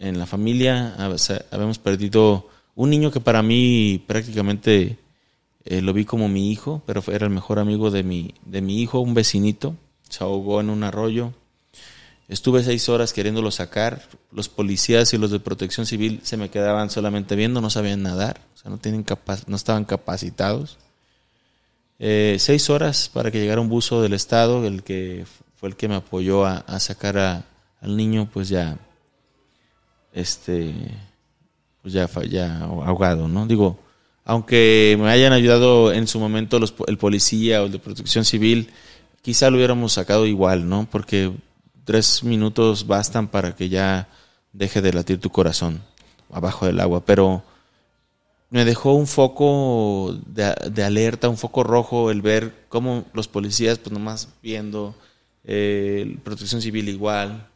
en la familia. Habíamos perdido un niño que para mí prácticamente eh, lo vi como mi hijo, pero era el mejor amigo de mi, de mi hijo, un vecinito. Se ahogó en un arroyo. Estuve seis horas queriéndolo sacar. Los policías y los de protección civil se me quedaban solamente viendo, no sabían nadar, o sea, no, tienen no estaban capacitados. Eh, seis horas para que llegara un buzo del Estado, el que fue el que me apoyó a, sacar al niño, pues ya este, pues ya, ahogado, ¿no? Digo, aunque me hayan ayudado en su momento los, el policía o el de protección civil, quizá lo hubiéramos sacado igual, ¿no? Porque tres minutos bastan para que ya deje de latir tu corazón abajo del agua, pero me dejó un foco de, alerta, un foco rojo el ver cómo los policías, pues nomás viendo, eh, protección civil igual,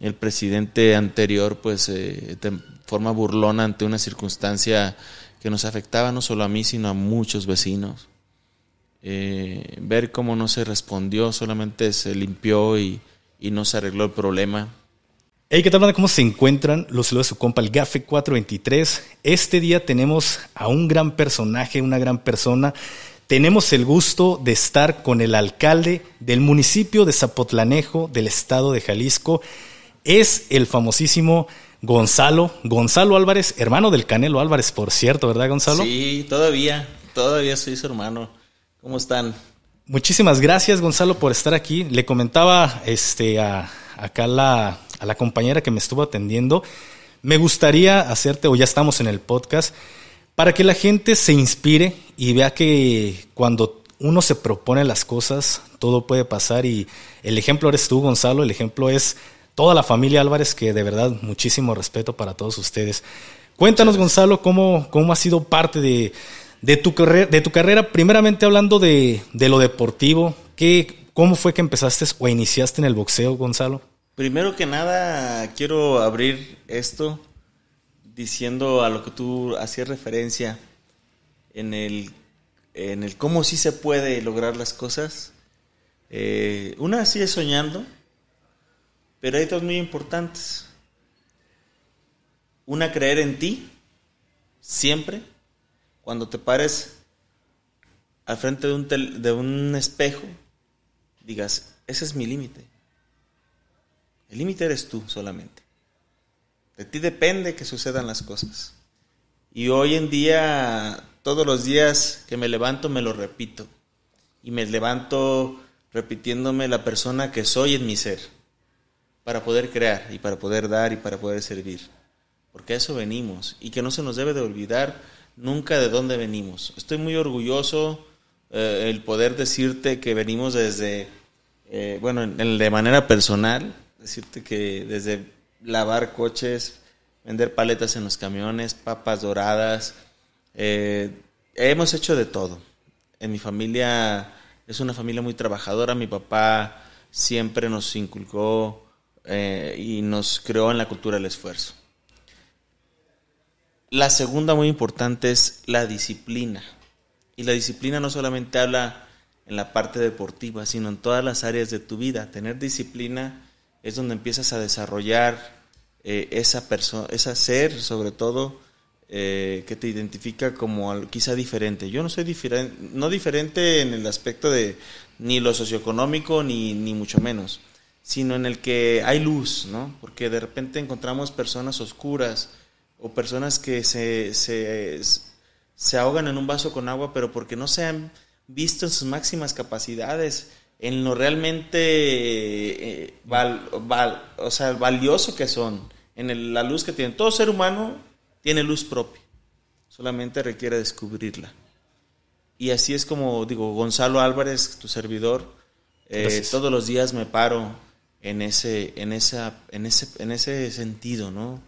el presidente anterior, pues, eh, de forma burlona ante una circunstancia que nos afectaba no solo a mí, sino a muchos vecinos. Eh, ver cómo no se respondió, solamente se limpió y, no se arregló el problema. Hey, ¿qué tal, ¿Cómo se encuentran? Los saludos de su compa, el Gafe 423. Este día tenemos a un gran personaje, una gran persona. Tenemos el gusto de estar con el alcalde del municipio de Zapotlanejo, del estado de Jalisco, es el famosísimo Gonzalo, Gonzalo Álvarez, hermano del Canelo Álvarez, por cierto, ¿verdad, Gonzalo? Sí, todavía, todavía soy su hermano. ¿Cómo están? Muchísimas gracias, Gonzalo, por estar aquí. Le comentaba este, acá la, a la compañera que me estuvo atendiendo. Me gustaría hacerte, o ya estamos en el podcast, para que la gente se inspire y vea que cuando uno se propone las cosas, todo puede pasar. Y el ejemplo eres tú, Gonzalo, el ejemplo es toda la familia Álvarez, que de verdad muchísimo respeto para todos ustedes. Cuéntanos, Gonzalo, cómo, cómo ha sido parte de, tu, carrera, primeramente hablando de, lo deportivo, ¿qué, ¿cómo fue que empezaste o iniciaste en el boxeo, Gonzalo? Primero que nada, quiero abrir esto diciendo a lo que tú hacías referencia en el, en el cómo sí se puede lograr las cosas. Eh, una sigue soñando, pero hay dos muy importantes. Una, creer en ti, siempre, cuando te pares al frente de un, espejo, digas, ese es mi límite. El límite eres tú solamente. De ti depende que sucedan las cosas. Y hoy en día, todos los días que me levanto, me lo repito. Y me levanto repitiéndome la persona que soy en mi ser para poder crear y para poder dar y para poder servir. Porque a eso venimos y que no se nos debe de olvidar nunca de dónde venimos. Estoy muy orgulloso eh, el poder decirte que venimos desde, eh, bueno, de manera personal, decirte que desde lavar coches, vender paletas en los camiones, papas doradas, eh, hemos hecho de todo. En mi familia es una familia muy trabajadora, mi papá siempre nos inculcó eh, y nos creó en la cultura del esfuerzo. La segunda muy importante es la disciplina. Y la disciplina no solamente habla en la parte deportiva, sino en todas las áreas de tu vida. Tener disciplina es donde empiezas a desarrollar eh, esa persona, esa ser, sobre todo, eh, que te identifica como quizá diferente. Yo no soy diferente, no diferente en el aspecto de ni lo socioeconómico, ni mucho menos sino en el que hay luz, Porque de repente encontramos personas oscuras o personas que se, ahogan en un vaso con agua, pero porque no se han visto en sus máximas capacidades, en lo realmente eh, o sea, valioso que son, en la luz que tienen. Todo ser humano tiene luz propia, solamente requiere descubrirla. Y así es como, digo, Gonzalo Álvarez, tu servidor, eh, todos los días me paro en ese, en esa, en ese, sentido, ¿no?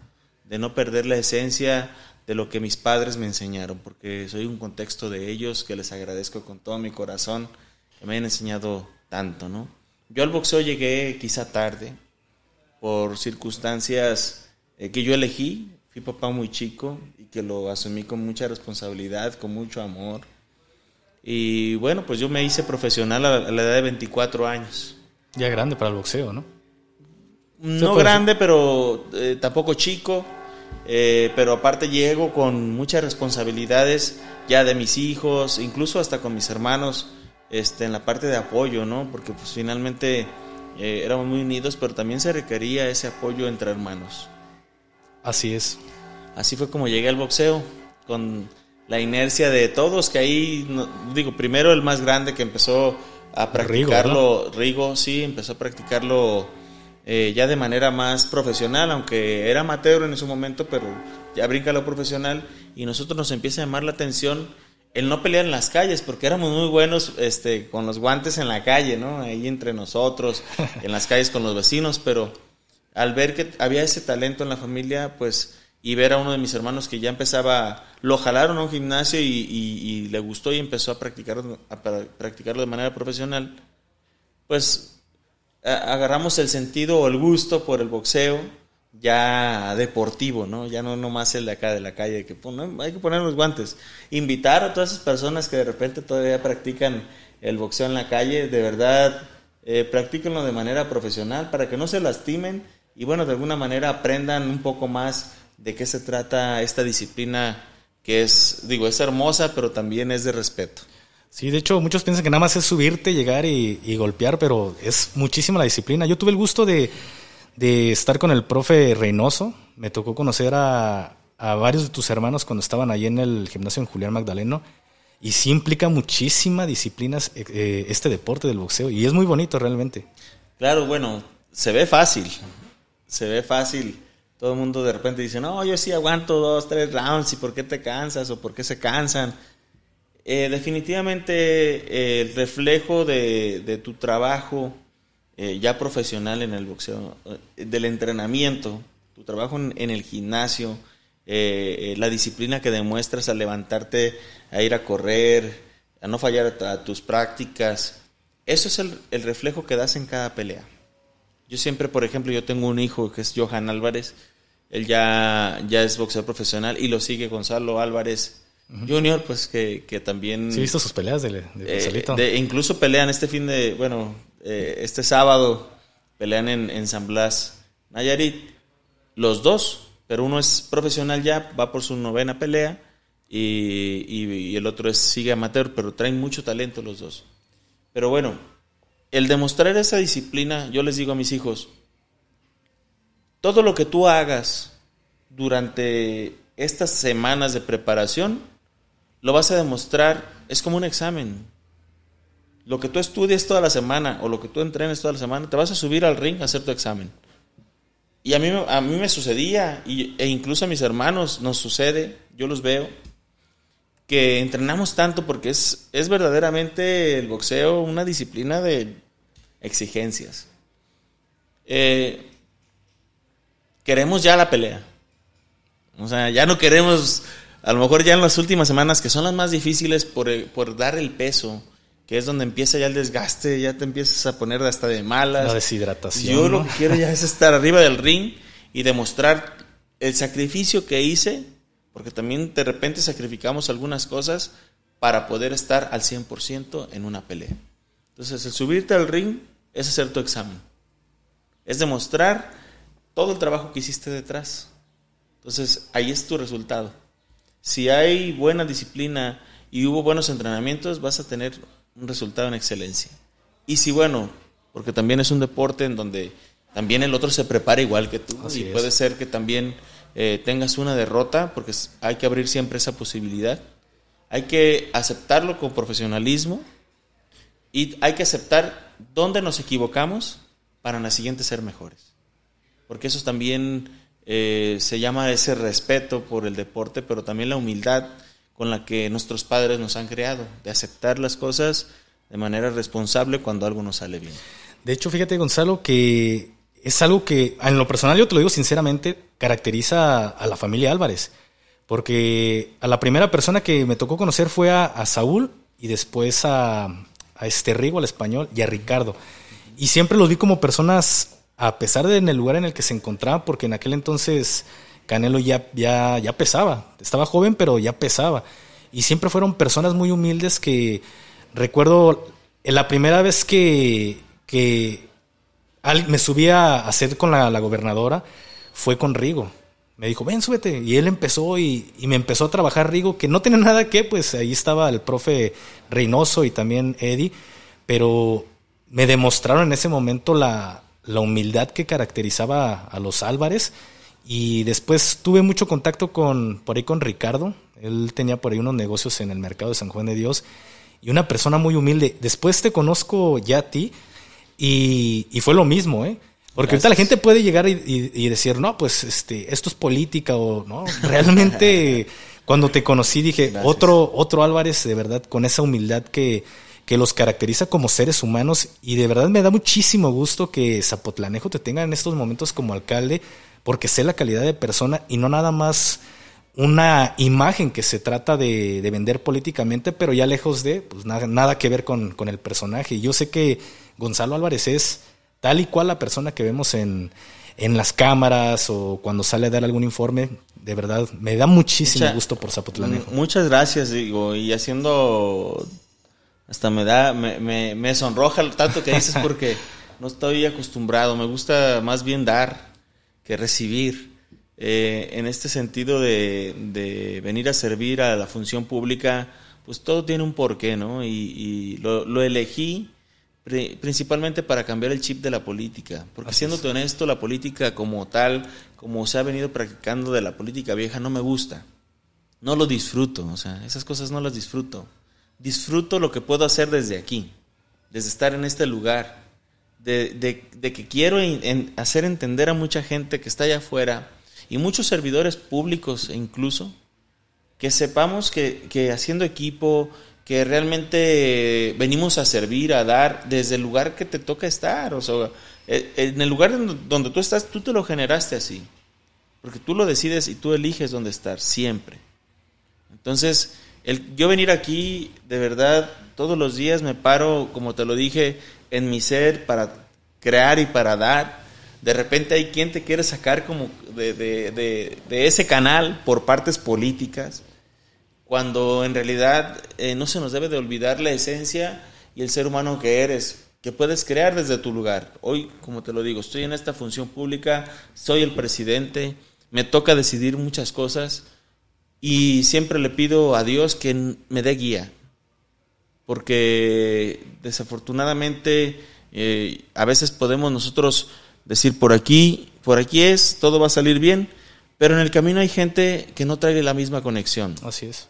De no perder la esencia de lo que mis padres me enseñaron, porque soy un contexto de ellos que les agradezco con todo mi corazón, que me han enseñado tanto, ¿no? Yo al boxeo llegué quizá tarde, por circunstancias eh, que yo elegí, fui papá muy chico y que lo asumí con mucha responsabilidad, con mucho amor. Y bueno, pues yo me hice profesional a la edad de 24 años ya grande para el boxeo, ¿no? No grande, pero eh, tampoco chico. Eh, pero aparte llego con muchas responsabilidades ya de mis hijos, incluso hasta con mis hermanos, este, en la parte de apoyo, ¿no? Porque pues finalmente eh, éramos muy unidos, pero también se requería ese apoyo entre hermanos. Así es. Así fue como llegué al boxeo, con la inercia de todos, que ahí, digo, primero el más grande que empezó a practicarlo. Rigo, sí, empezó a practicarlo eh, ya de manera más profesional, aunque era amateur en su momento, pero ya brinca lo profesional y nosotros nos empieza a llamar la atención el no pelear en las calles, porque éramos muy buenos este, con los guantes en la calle, ¿no? Ahí entre nosotros, en las calles con los vecinos, pero al ver que había ese talento en la familia, pues y ver a uno de mis hermanos que ya empezaba, lo jalaron a un gimnasio y, le gustó y empezó a, practicar, a practicarlo de manera profesional, pues agarramos el sentido o el gusto por el boxeo ya deportivo, ¿no? Ya no más el de acá, de la calle, que pues, hay que poner los guantes. Invitar a todas esas personas que de repente todavía practican el boxeo en la calle, de verdad, eh, practíquenlo de manera profesional para que no se lastimen y bueno, de alguna manera aprendan un poco más de qué se trata esta disciplina que es, digo, es hermosa, pero también es de respeto. Sí, de hecho, muchos piensan que nada más es subirte, llegar y, golpear, pero es muchísima la disciplina. Yo tuve el gusto de, estar con el profe Reynoso. Me tocó conocer a, varios de tus hermanos cuando estaban ahí en el gimnasio en Julián Magdaleno. Y sí implica muchísima disciplina eh, eh, este deporte del boxeo. Y es muy bonito realmente. Claro, bueno, se ve fácil. Se ve fácil todo el mundo de repente dice, no, yo sí aguanto dos, tres rounds y por qué te cansas o por qué se cansan. Eh, definitivamente eh, el reflejo de, tu trabajo eh, ya profesional en el boxeo, del entrenamiento, tu trabajo en, el gimnasio, la disciplina que demuestras al levantarte, a ir a correr, a no fallar a, tus prácticas, eso es el, el reflejo que das en cada pelea. Yo siempre, por ejemplo, yo tengo un hijo que es Johan Álvarez, él ya, ya es boxeador profesional y lo sigue Gonzalo Álvarez Jr., pues que, también... Sí, he visto sus peleas de, eh, de, incluso pelean este fin de, bueno, eh, este sábado pelean en, San Blas, Nayarit, los dos, pero uno es profesional ya, va por su novena pelea y, el otro es sigue amateur, pero traen mucho talento los dos. Pero bueno, el demostrar esa disciplina, yo les digo a mis hijos, todo lo que tú hagas durante estas semanas de preparación, lo vas a demostrar, es como un examen. Lo que tú estudias toda la semana o lo que tú entrenes toda la semana, te vas a subir al ring a hacer tu examen. Y a mí, a mí me sucedía, e incluso a mis hermanos nos sucede, yo los veo, que entrenamos tanto porque es, es verdaderamente el boxeo una disciplina de exigencias. Eh, queremos ya la pelea. O sea, ya no queremos, a lo mejor ya en las últimas semanas, que son las más difíciles por, eh, por dar el peso, que es donde empieza ya el desgaste, ya te empiezas a poner hasta de malas. La deshidratación. Yo lo que quiero ya es estar arriba del ring y demostrar el sacrificio que hice, porque también de repente sacrificamos algunas cosas para poder estar al 100% en una pelea. Entonces, el subirte al ring es hacer tu examen. Es demostrar todo el trabajo que hiciste detrás. Entonces, ahí es tu resultado. Si hay buena disciplina y hubo buenos entrenamientos, vas a tener un resultado en excelencia. Y si, bueno, porque también es un deporte en donde también el otro se prepara igual que tú y puede ser que también eh, tengas una derrota, porque hay que abrir siempre esa posibilidad. Hay que aceptarlo con profesionalismo y hay que aceptar dónde nos equivocamos para en la siguiente ser mejores porque eso también eh, se llama ese respeto por el deporte, pero también la humildad con la que nuestros padres nos han creado, de aceptar las cosas de manera responsable cuando algo nos sale bien. De hecho, fíjate Gonzalo que es algo que, en lo personal yo te lo digo sinceramente, caracteriza a la familia Álvarez, porque a la primera persona que me tocó conocer fue a, Saúl y después a, a este Rigo, al español, y a Ricardo. Y siempre los vi como personas a pesar de en el lugar en el que se encontraba, porque en aquel entonces Canelo ya, ya, ya pesaba, estaba joven, pero ya pesaba. Y siempre fueron personas muy humildes que recuerdo la primera vez que, me subí a hacer con la, gobernadora fue con Rigo. Me dijo, ven, súbete. Y él empezó y, y, me empezó a trabajar Rigo, que no tenía nada que, pues ahí estaba el profe Reynoso y también Eddie, pero me demostraron en ese momento la, la humildad que caracterizaba a, los Álvarez. Y después tuve mucho contacto con, por ahí con Ricardo, él tenía por ahí unos negocios en el mercado de San Juan de Dios y una persona muy humilde. Después te conozco ya a ti y, fue lo mismo, ¿eh? Porque la gente puede llegar y, decir, no, pues este, esto es política o no. Realmente cuando te conocí dije, otro, otro Álvarez, de verdad, con esa humildad que, que los caracteriza como seres humanos y de verdad me da muchísimo gusto que Zapotlanejo te tenga en estos momentos como alcalde porque sé la calidad de persona y no nada más una imagen que se trata de, vender políticamente, pero ya lejos de, pues, nada, nada que ver con, el personaje. Yo sé que Gonzalo Álvarez es tal y cual la persona que vemos en, las cámaras o cuando sale a dar algún informe. De verdad, me da muchísimo gusto por Zapotlanejo. Muchas gracias, digo, y haciendo hasta me da, me, me, sonroja lo tanto que dices porque no estoy acostumbrado, me gusta más bien dar que recibir. Eh, en este sentido de, de, venir a servir a la función pública, pues todo tiene un porqué, ¿no? Y, lo, elegí principalmente para cambiar el chip de la política, porque siéndote honesto, la política como tal, como se ha venido practicando de la política vieja, no me gusta, no lo disfruto, o sea, esas cosas no las disfruto disfruto lo que puedo hacer desde aquí, desde estar en este lugar, de, que quiero hacer entender a mucha gente que está allá afuera y muchos servidores públicos e incluso, que sepamos que, haciendo equipo, que realmente venimos a servir, a dar desde el lugar que te toca estar, o sea, e, en el lugar donde tú estás, tú te lo generaste así, porque tú lo decides y tú eliges dónde estar siempre. Entonces, yo venir aquí, de verdad, todos los días me paro, como te lo dije, en mi ser para crear y para dar. De repente hay quien te quiere sacar como de, ese canal por partes políticas, cuando en realidad eh, no se nos debe de olvidar la esencia y el ser humano que eres, que puedes crear desde tu lugar. Hoy, como te lo digo, estoy en esta función pública, soy el presidente, me toca decidir muchas cosas y siempre le pido a Dios que me dé guía, porque desafortunadamente eh, a veces podemos nosotros decir por aquí, por aquí es, todo va a salir bien, pero en el camino hay gente que no trae la misma conexión. Así es.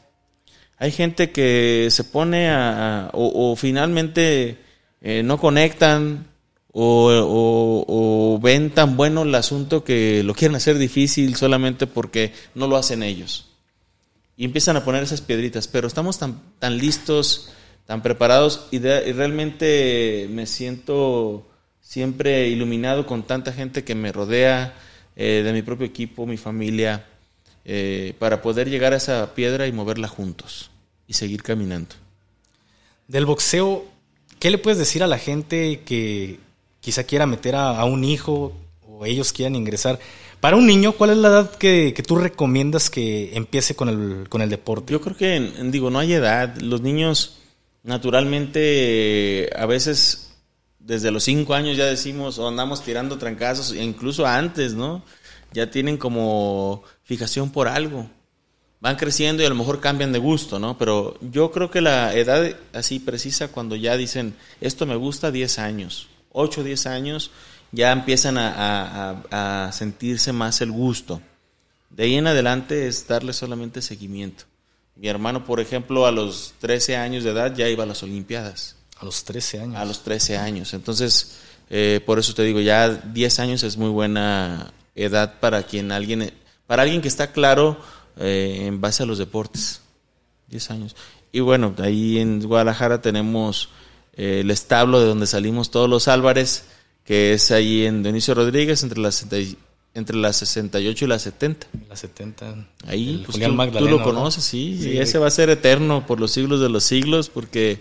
Hay gente que se pone a, o, finalmente eh, no conectan o, o, ven tan bueno el asunto que lo quieren hacer difícil solamente porque no lo hacen ellos y empiezan a poner esas piedritas, pero estamos tan, tan listos, tan preparados y, realmente me siento siempre iluminado con tanta gente que me rodea, eh, de mi propio equipo, mi familia, eh, para poder llegar a esa piedra y moverla juntos y seguir caminando. Del boxeo, ¿qué le puedes decir a la gente que quizá quiera meter a un hijo o ellos quieran ingresar? Para un niño, ¿cuál es la edad que, tú recomiendas que empiece con el, con el deporte? Yo creo que, digo, no hay edad. Los niños, naturalmente, a veces desde los cinco años ya decimos o andamos tirando trancazos, e incluso antes, ¿no? Ya tienen como fijación por algo. Van creciendo y a lo mejor cambian de gusto, ¿no? Pero yo creo que la edad así precisa cuando ya dicen, esto me gusta 10 años, 8, 10 años, ya empiezan a, sentirse más el gusto. De ahí en adelante es darle solamente seguimiento. Mi hermano, por ejemplo, a los 13 años de edad ya iba a las Olimpiadas. A los 13 años. A los 13 años. Entonces, eh, por eso te digo, ya 10 años es muy buena edad para quien alguien, para alguien que está claro eh, en base a los deportes. 10 años. Y bueno, ahí en Guadalajara tenemos eh, el establo de donde salimos todos los Álvarez que es ahí en Dionisio Rodríguez, entre las, entre las 68 y las 70. Las 70. Ahí, pues, tú, lo conoces, sí, y ese va a ser eterno por los siglos de los siglos, porque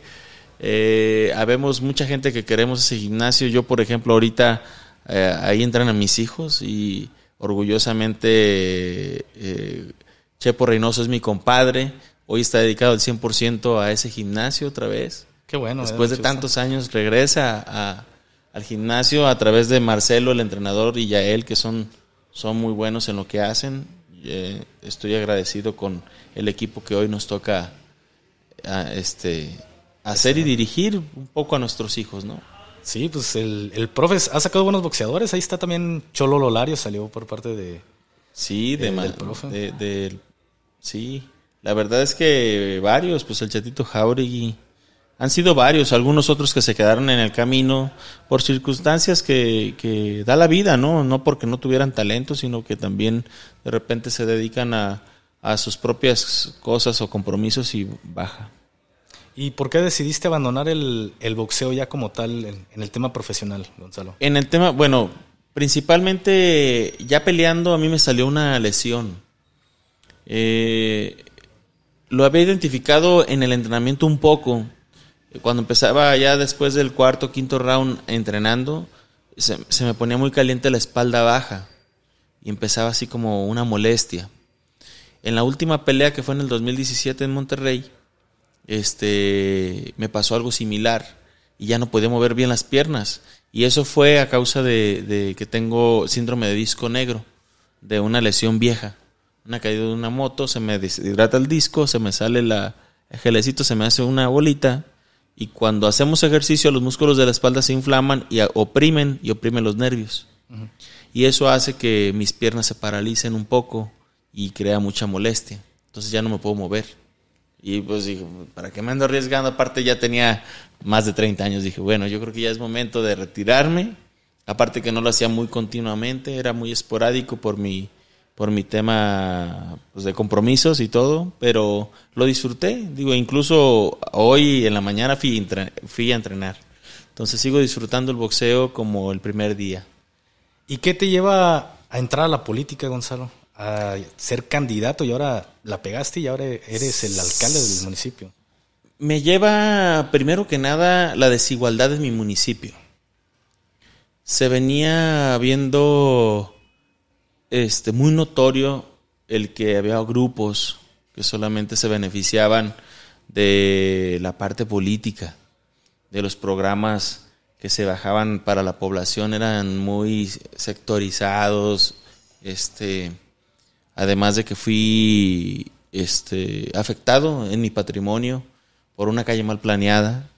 eh, habemos mucha gente que queremos ese gimnasio. Yo, por ejemplo, ahorita eh, ahí entran a mis hijos y orgullosamente eh, Chepo Reynoso es mi compadre. Hoy está dedicado al 100% a ese gimnasio otra vez. Qué bueno. Después de tantos años regresa a, al gimnasio a través de Marcelo, el entrenador, y Yael, que son, son muy buenos en lo que hacen. Eh, estoy agradecido con el equipo que hoy nos toca este, hacer y dirigir un poco a nuestros hijos, ¿no? Sí, pues el, el profe ha sacado buenos boxeadores. Ahí está también Cholo Lolario, salió por parte de. Sí, eh, de, del profe. sí, la verdad es que varios, pues el Chatito Jauregui han sido varios, algunos otros que se quedaron en el camino por circunstancias que, da la vida, ¿no? No porque no tuvieran talento, sino que también de repente se dedican a, sus propias cosas o compromisos y baja. ¿Y por qué decidiste abandonar el, boxeo ya como tal en, el tema profesional, Gonzalo? En el tema, bueno, principalmente ya peleando a mí me salió una lesión. Eh, lo había identificado en el entrenamiento un poco, cuando empezaba ya después del cuarto, quinto round entrenando, se, me ponía muy caliente la espalda baja y empezaba así como una molestia. En la última pelea que fue en el 2017 en Monterrey, este, me pasó algo similar y ya no podía mover bien las piernas. Y eso fue a causa de, que tengo síndrome de disco negro, de una lesión vieja. Una caída de una moto, se me deshidrata el disco, se me sale la, el gelecito, se me hace una bolita y cuando hacemos ejercicio, los músculos de la espalda se inflaman y oprimen y oprimen los nervios. Y eso hace que mis piernas se paralicen un poco y crea mucha molestia. Entonces ya no me puedo mover. Y pues dije, ¿para qué me ando arriesgando? Aparte ya tenía más de 30 años. Dije, bueno, yo creo que ya es momento de retirarme. Aparte que no lo hacía muy continuamente, era muy esporádico por mi por mi tema pues, de compromisos y todo, pero lo disfruté. Digo, incluso hoy en la mañana fui, fui a entrenar. Entonces sigo disfrutando el boxeo como el primer día. ¿Y qué te lleva a entrar a la política, Gonzalo? A ser candidato y ahora la pegaste y ahora eres el alcalde del municipio. Me lleva, primero que nada, la desigualdad en mi municipio. Se venía viendo este, muy notorio el que había grupos que solamente se beneficiaban de la parte política, de los programas que se bajaban para la población, eran muy sectorizados, este, además de que fui este, afectado en mi patrimonio por una calle mal planeada,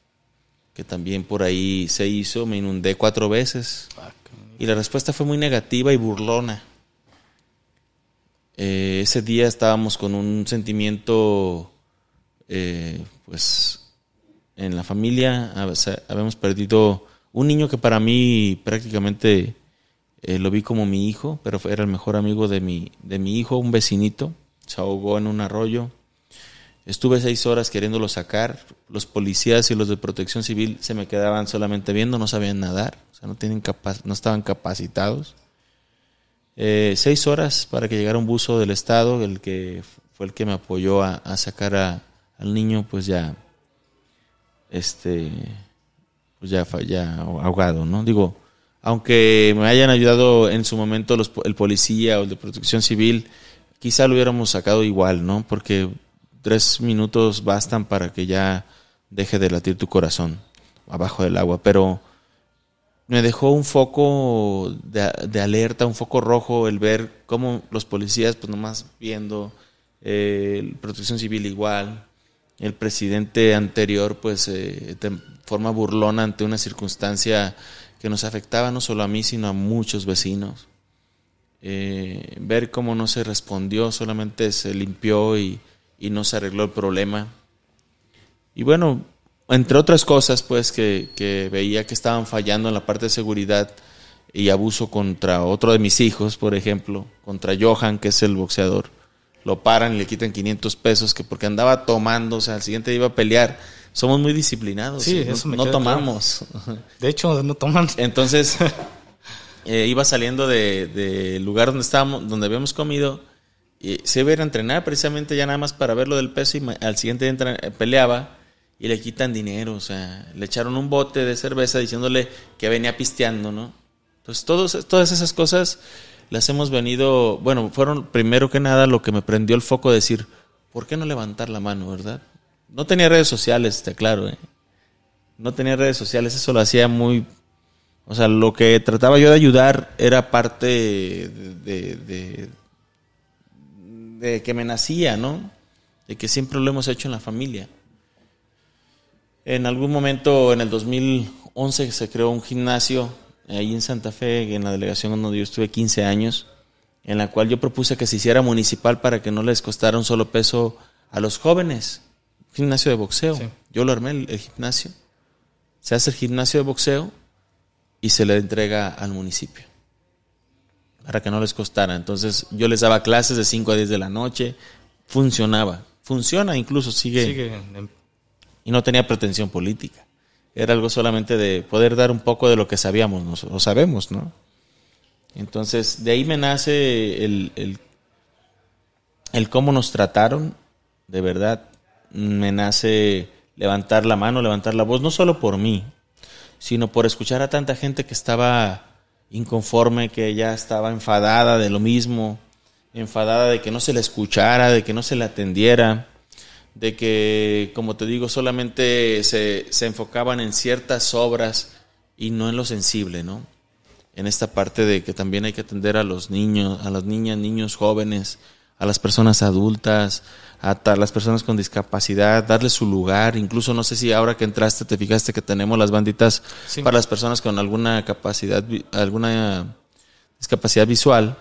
que también por ahí se hizo, me inundé cuatro veces, ah, y la respuesta fue muy negativa y burlona eh, ese día estábamos con un sentimiento, eh, pues, en la familia. Habíamos perdido un niño que para mí prácticamente eh, lo vi como mi hijo, pero era el mejor amigo de mi, de mi hijo, un vecinito. Se ahogó en un arroyo. Estuve seis horas queriéndolo sacar. Los policías y los de protección civil se me quedaban solamente viendo, no sabían nadar, o sea, no, tienen no estaban capacitados. Eh, seis horas para que llegara un buzo del Estado, el que fue el que me apoyó a, sacar al niño, pues ya, este, pues ya, ahogado, ¿no? Digo, aunque me hayan ayudado en su momento los, el policía o el de protección civil, quizá lo hubiéramos sacado igual, ¿no? Porque tres minutos bastan para que ya deje de latir tu corazón abajo del agua, pero me dejó un foco de, alerta, un foco rojo, el ver cómo los policías, pues nomás viendo, eh, protección civil igual, el presidente anterior, pues eh, de forma burlona ante una circunstancia que nos afectaba no solo a mí, sino a muchos vecinos. Eh, ver cómo no se respondió, solamente se limpió y, y no se arregló el problema. Y bueno, entre otras cosas, pues que, veía que estaban fallando en la parte de seguridad y abuso contra otro de mis hijos, por ejemplo, contra Johan, que es el boxeador. Lo paran y le quitan 500 pesos, que porque andaba tomando, o sea, al siguiente iba a pelear. Somos muy disciplinados, sí, ¿eh? no, eso me no tomamos. De hecho, no tomamos. Entonces, eh, iba saliendo del lugar donde estábamos, donde habíamos comido, y se iba a a entrenar precisamente ya nada más para ver lo del peso y al siguiente día eh, peleaba y le quitan dinero, o sea, le echaron un bote de cerveza diciéndole que venía pisteando, ¿no? Entonces, todas esas cosas las hemos venido, bueno, fueron primero que nada lo que me prendió el foco de decir, ¿por qué no levantar la mano, verdad? No tenía redes sociales, está claro, ¿eh? No tenía redes sociales, eso lo hacía muy... O sea, lo que trataba yo de ayudar era parte de, de, de que me nacía, ¿no? De que siempre lo hemos hecho en la familia. En algún momento, en el 2011, se creó un gimnasio ahí en Santa Fe, en la delegación donde yo estuve 15 años, en la cual yo propuse que se hiciera municipal para que no les costara un solo peso a los jóvenes. gimnasio de boxeo. Yo lo armé, el, gimnasio. Se hace el gimnasio de boxeo y se le entrega al municipio para que no les costara. Entonces yo les daba clases de 5 a 10 de la noche, funcionaba, funciona incluso, sigue, y no tenía pretensión política. Era algo solamente de poder dar un poco de lo que sabíamos o sabemos, ¿no? Entonces, de ahí me nace el, el, cómo nos trataron, de verdad. Me nace levantar la mano, levantar la voz, no solo por mí, sino por escuchar a tanta gente que estaba inconforme, que ya estaba enfadada de lo mismo, enfadada de que no se le escuchara, de que no se le atendiera de que, como te digo, solamente se, se enfocaban en ciertas obras y no en lo sensible, ¿no? En esta parte de que también hay que atender a los niños, a las niñas, niños jóvenes, a las personas adultas, a las personas con discapacidad, darles su lugar. Incluso no sé si ahora que entraste te fijaste que tenemos las banditas para las personas con alguna capacidad, alguna discapacidad visual.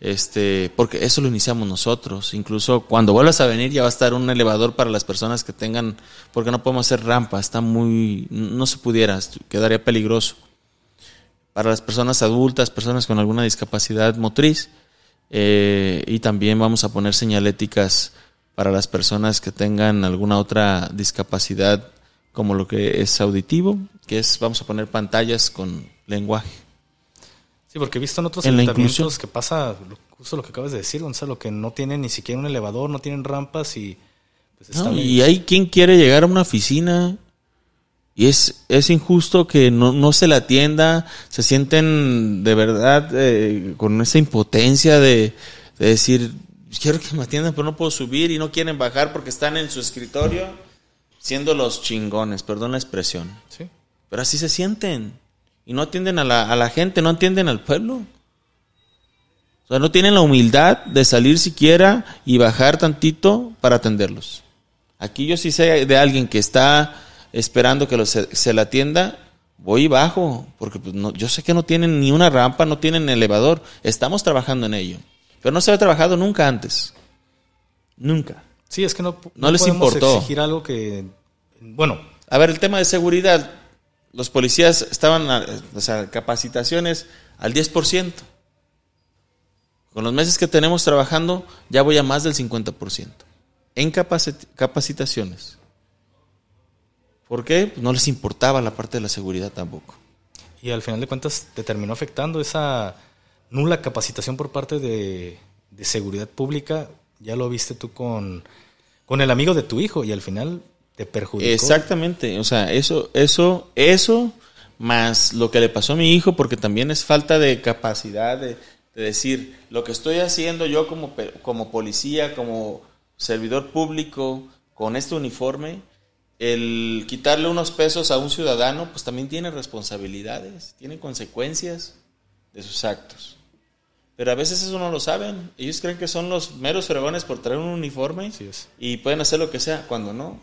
Este, porque eso lo iniciamos nosotros. Incluso cuando vuelvas a venir ya va a estar un elevador para las personas que tengan, porque no podemos hacer rampas está muy, no se pudiera, quedaría peligroso. Para las personas adultas, personas con alguna discapacidad motriz, eh, y también vamos a poner señaléticas para las personas que tengan alguna otra discapacidad, como lo que es auditivo, que es, vamos a poner pantallas con lenguaje Sí, porque he visto en otros en que pasa justo lo que acabas de decir, Gonzalo, que no tienen ni siquiera un elevador, no tienen rampas y... Pues, y hay quien quiere llegar a una oficina y es, es injusto que no, no se la atienda, se sienten de verdad eh, con esa impotencia de, de, decir, quiero que me atiendan, pero no puedo subir y no quieren bajar porque están en su escritorio siendo los chingones, perdón la expresión. Sí. Pero así se sienten. Y no atienden a la, a la gente, no atienden al pueblo. O sea, no tienen la humildad de salir siquiera y bajar tantito para atenderlos. Aquí yo sí sé de alguien que está esperando que se, la atienda, voy y bajo, porque pues, yo sé que no tienen ni una rampa, no tienen elevador. Estamos trabajando en ello. Pero no se había trabajado nunca antes. Nunca. Sí, es que no, no, no les importó. exigir algo que... Bueno. A ver, el tema de seguridad, los policías estaban, o sea, capacitaciones al 10%. Con los meses que tenemos trabajando, ya voy a más del 50% en capacitaciones. ¿Por qué? Pues no les importaba la parte de la seguridad tampoco. Y al final de cuentas te terminó afectando esa nula capacitación por parte de, seguridad pública. Ya lo viste tú con, con el amigo de tu hijo y al final te Exactamente, o sea, eso, eso, eso, más lo que le pasó a mi hijo, porque también es falta de capacidad de, decir, lo que estoy haciendo yo como, como policía, como servidor público, con este uniforme, el quitarle unos pesos a un ciudadano, pues también tiene responsabilidades, tiene consecuencias de sus actos. Pero a veces eso no lo saben. Ellos creen que son los meros fregones por traer un uniforme y pueden hacer lo que sea, cuando no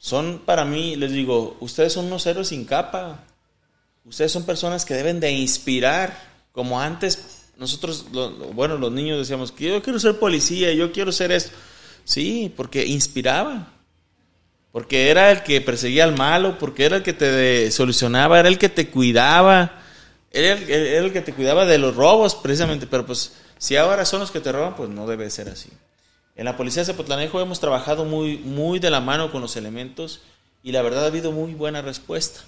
son para mí, les digo, ustedes son unos héroes sin capa. Ustedes son personas que deben de inspirar, como antes nosotros, bueno, los niños decíamos que yo quiero ser policía, yo quiero ser esto. Sí, porque inspiraba. Porque era el que perseguía al malo, porque era el que te solucionaba, era el que te cuidaba, el, era el que te cuidaba de los robos precisamente. Pero pues si ahora son los que te roban, pues no debe ser así. En la Policía de Zapotlanejo hemos trabajado muy, muy de la mano con los elementos y la verdad ha habido muy buena respuesta.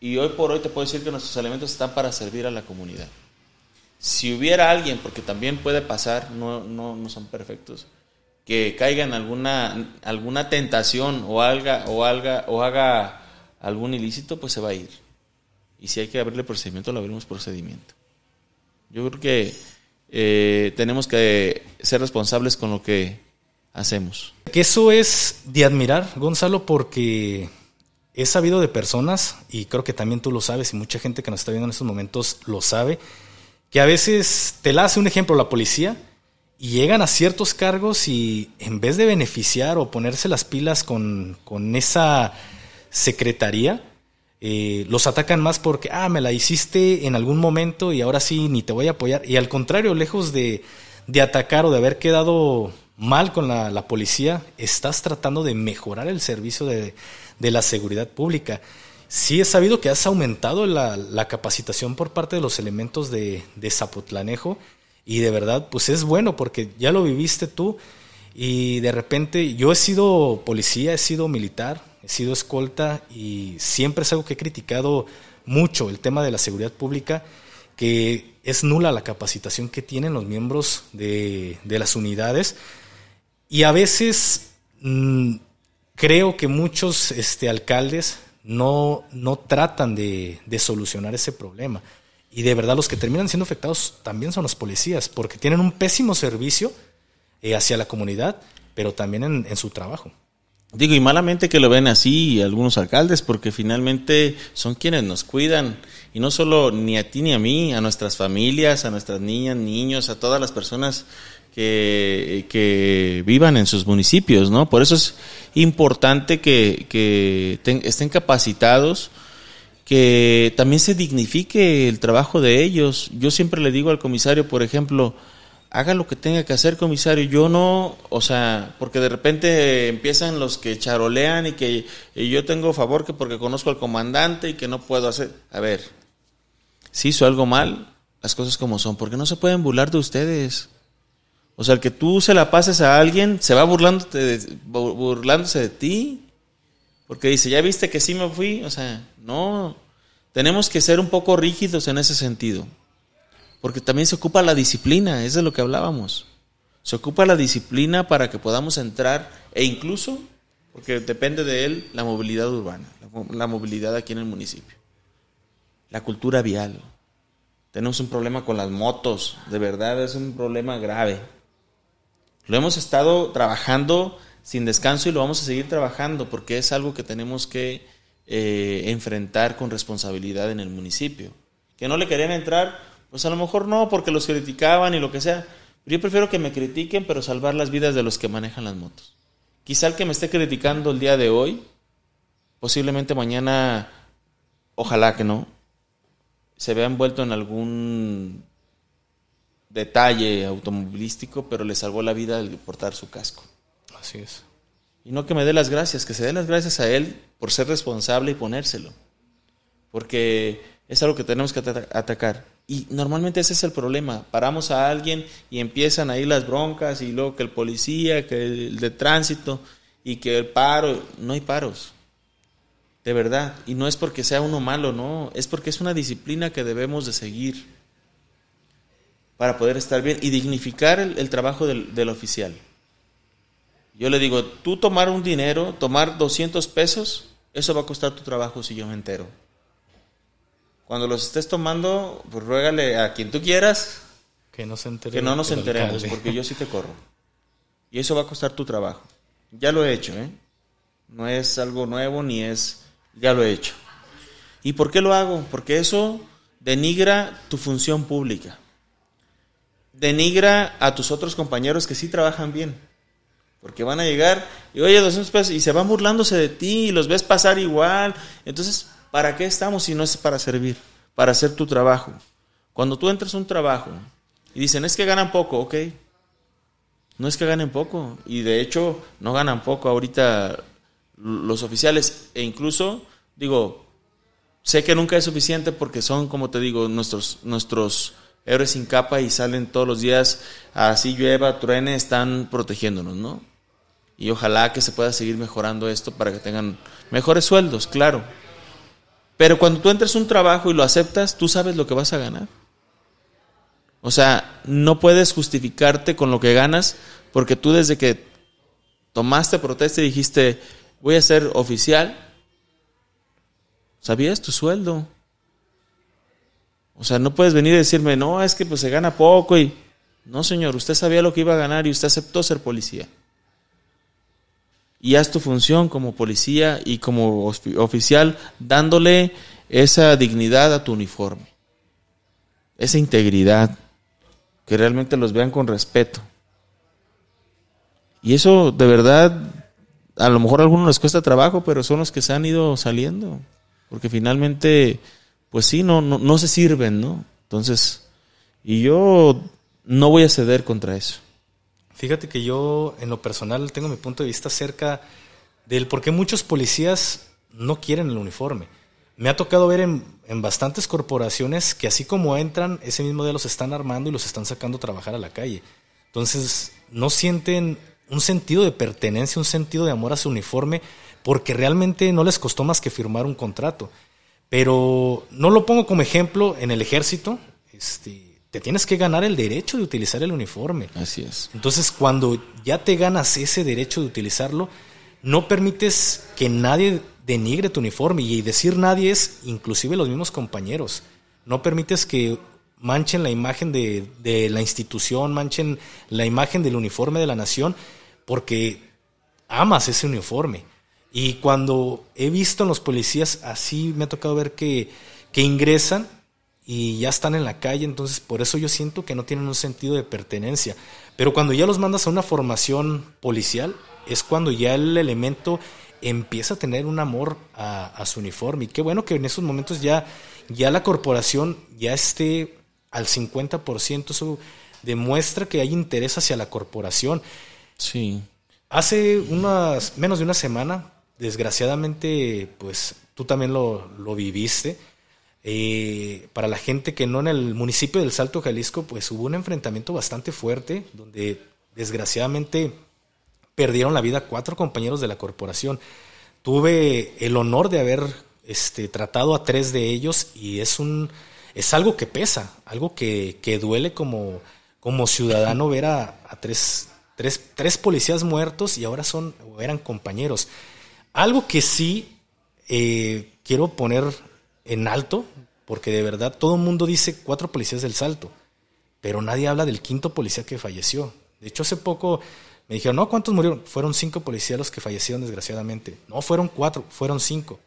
Y hoy por hoy te puedo decir que nuestros elementos están para servir a la comunidad. Si hubiera alguien, porque también puede pasar, no, no, son perfectos, que caiga en alguna, alguna tentación o, haga, o, haga, o haga algún ilícito, pues se va a ir. Y si hay que abrirle procedimiento, lo abrimos procedimiento. Yo creo que eh, tenemos que ser responsables con lo que hacemos. Que eso es de admirar, Gonzalo, porque he sabido de personas, y creo que también tú lo sabes, y mucha gente que nos está viendo en estos momentos lo sabe, que a veces te la hace un ejemplo la policía y llegan a ciertos cargos y en vez de beneficiar o ponerse las pilas con, con esa secretaría, eh, los atacan más porque, ah, me la hiciste en algún momento y ahora sí, ni te voy a apoyar. Y al contrario, lejos de, de atacar o de haber quedado mal con la, policía, estás tratando de mejorar el servicio de, la seguridad pública. Sí he sabido que has aumentado la, la capacitación por parte de los elementos de, de, Zapotlanejo y de verdad, pues es bueno porque ya lo viviste tú y de repente yo he sido policía, he sido militar, he sido escolta y siempre es algo que he criticado mucho, el tema de la seguridad pública, que es nula la capacitación que tienen los miembros de, las unidades. Y a veces mm, creo que muchos este, alcaldes no, no tratan de, solucionar ese problema. Y de verdad los que terminan siendo afectados también son los policías, porque tienen un pésimo servicio eh, hacia la comunidad, pero también en su trabajo. Digo, y malamente que lo ven así algunos alcaldes, porque finalmente son quienes nos cuidan, y no solo ni a ti ni a mí, a nuestras familias, a nuestras niñas, niños, a todas las personas que, vivan en sus municipios, ¿no? Por eso es importante que, estén capacitados, que también se dignifique el trabajo de ellos. Yo siempre le digo al comisario, por ejemplo, haga lo que tenga que hacer, comisario. Yo no, o sea, porque de repente empiezan los que charolean y que yo tengo favor que porque conozco al comandante y que no puedo hacer. A ver, si hizo algo mal, las cosas como son, porque no se pueden burlar de ustedes. O sea, el que tú se la pases a alguien, se va de, burlándose de ti. Porque dice, ya viste que sí me fui. O sea, no. Tenemos que ser un poco rígidos en ese sentido. Porque también se ocupa la disciplina, es de lo que hablábamos. Se ocupa la disciplina para que podamos entrar e incluso, porque depende de él, la movilidad urbana, la, movilidad aquí en el municipio, la cultura vial. Tenemos un problema con las motos, de verdad es un problema grave. Lo hemos estado trabajando sin descanso y lo vamos a seguir trabajando porque es algo que tenemos que eh, enfrentar con responsabilidad en el municipio. Que no le querían entrar pues a lo mejor no, porque los criticaban y lo que sea. Yo prefiero que me critiquen, pero salvar las vidas de los que manejan las motos. Quizá el que me esté criticando el día de hoy, posiblemente mañana, ojalá que no, se vea envuelto en algún detalle automovilístico, pero le salvó la vida al portar su casco. Así es. Y no que me dé las gracias, que se dé las gracias a él por ser responsable y ponérselo. Porque es algo que tenemos que atacar y normalmente ese es el problema. Paramos a alguien y empiezan ahí las broncas y luego que el policía, que el de tránsito y que el paro. No hay paros. De verdad. Y no es porque sea uno malo, no. Es porque es una disciplina que debemos de seguir para poder estar bien y dignificar el, trabajo del, del, oficial. Yo le digo, tú tomar un dinero, tomar 200 pesos, eso va a costar tu trabajo si yo me entero. Cuando los estés tomando, pues ruégale a quien tú quieras. Que no, no nos enteremos, porque yo sí te corro. Y eso va a costar tu trabajo. Ya lo he hecho, ¿eh? No es algo nuevo ni es... Ya lo he hecho. ¿Y por qué lo hago? Porque eso denigra tu función pública. Denigra a tus otros compañeros que sí trabajan bien. Porque van a llegar y, oye, 200 pesos, y se van burlándose de ti y los ves pasar igual. Entonces, ¿Para qué estamos si no es para servir? Para hacer tu trabajo. Cuando tú entras a un trabajo y dicen, es que ganan poco, ok. No es que ganen poco. Y de hecho, no ganan poco ahorita los oficiales. E incluso, digo, sé que nunca es suficiente porque son, como te digo, nuestros, nuestros héroes sin capa y salen todos los días, así llueva, truene, están protegiéndonos, ¿no? Y ojalá que se pueda seguir mejorando esto para que tengan mejores sueldos, claro. Pero cuando tú entres un trabajo y lo aceptas, tú sabes lo que vas a ganar. O sea, no puedes justificarte con lo que ganas porque tú desde que tomaste protesta y dijiste, voy a ser oficial, sabías tu sueldo. O sea, no puedes venir y decirme, no, es que pues se gana poco y... No, señor, usted sabía lo que iba a ganar y usted aceptó ser policía y haz tu función como policía y como oficial dándole esa dignidad a tu uniforme, esa integridad, que realmente los vean con respeto. Y eso de verdad, a lo mejor a algunos les cuesta trabajo, pero son los que se han ido saliendo, porque finalmente, pues sí, no, no, no se sirven, ¿no? Entonces, y yo no voy a ceder contra eso. Fíjate que yo, en lo personal, tengo mi punto de vista acerca del por qué muchos policías no quieren el uniforme. Me ha tocado ver en, en, bastantes corporaciones que así como entran, ese mismo día los están armando y los están sacando a trabajar a la calle. Entonces, no sienten un sentido de pertenencia, un sentido de amor a su uniforme, porque realmente no les costó más que firmar un contrato. Pero no lo pongo como ejemplo en el ejército, este, tienes que ganar el derecho de utilizar el uniforme. Así es. Entonces, cuando ya te ganas ese derecho de utilizarlo, no permites que nadie denigre tu uniforme. Y decir nadie es inclusive los mismos compañeros. No permites que manchen la imagen de, la institución, manchen la imagen del uniforme de la nación, porque amas ese uniforme. Y cuando he visto en los policías, así me ha tocado ver que ingresan y ya están en la calle, entonces por eso yo siento que no tienen un sentido de pertenencia. Pero cuando ya los mandas a una formación policial, es cuando ya el elemento empieza a tener un amor a, su uniforme. Y qué bueno que en esos momentos ya, ya la corporación ya esté al 50%, eso demuestra que hay interés hacia la corporación. Sí. Hace unas, menos de una semana, desgraciadamente, pues tú también lo, lo viviste, eh, para la gente que no en el municipio del Salto Jalisco, pues hubo un enfrentamiento bastante fuerte, donde desgraciadamente perdieron la vida cuatro compañeros de la corporación. Tuve el honor de haber este, tratado a tres de ellos y es un es algo que pesa, algo que, duele como, como ciudadano ver a, tres, tres, tres, policías muertos y ahora son eran compañeros. Algo que sí eh, quiero poner en alto, porque de verdad todo el mundo dice cuatro policías del salto, pero nadie habla del quinto policía que falleció. De hecho, hace poco me dijeron, no, ¿cuántos murieron? Fueron cinco policías los que fallecieron, desgraciadamente. No, fueron cuatro, fueron cinco.